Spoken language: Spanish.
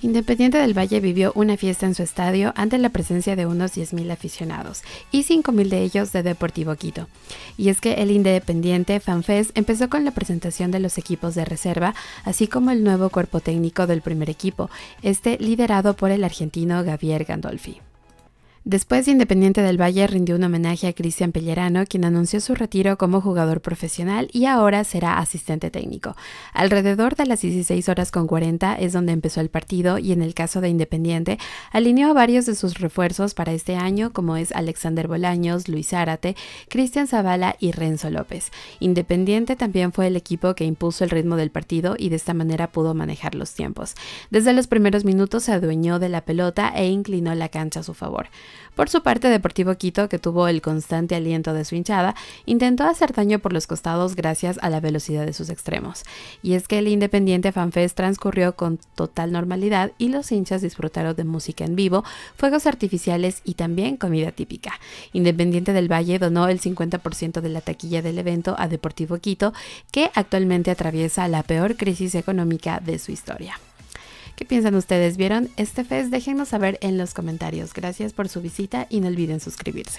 Independiente del Valle vivió una fiesta en su estadio ante la presencia de unos 10.000 aficionados y 5.000 de ellos de Deportivo Quito. Y es que el Independiente FanFest empezó con la presentación de los equipos de reserva, así como el nuevo cuerpo técnico del primer equipo, este liderado por el argentino Javier Gandolfi. Después, Independiente del Valle rindió un homenaje a Cristian Pellerano, quien anunció su retiro como jugador profesional y ahora será asistente técnico. Alrededor de las 16 horas con 40 es donde empezó el partido y en el caso de Independiente, alineó a varios de sus refuerzos para este año, como es Alexander Bolaños, Luis Árate, Cristian Zavala y Renzo López. Independiente también fue el equipo que impuso el ritmo del partido y de esta manera pudo manejar los tiempos. Desde los primeros minutos se adueñó de la pelota e inclinó la cancha a su favor. Por su parte, Deportivo Quito, que tuvo el constante aliento de su hinchada, intentó hacer daño por los costados gracias a la velocidad de sus extremos. Y es que el Independiente FanFest transcurrió con total normalidad y los hinchas disfrutaron de música en vivo, fuegos artificiales y también comida típica. Independiente del Valle donó el 50% de la taquilla del evento a Deportivo Quito, que actualmente atraviesa la peor crisis económica de su historia. ¿Qué piensan ustedes? ¿Vieron este fest? Déjenos saber en los comentarios. Gracias por su visita y no olviden suscribirse.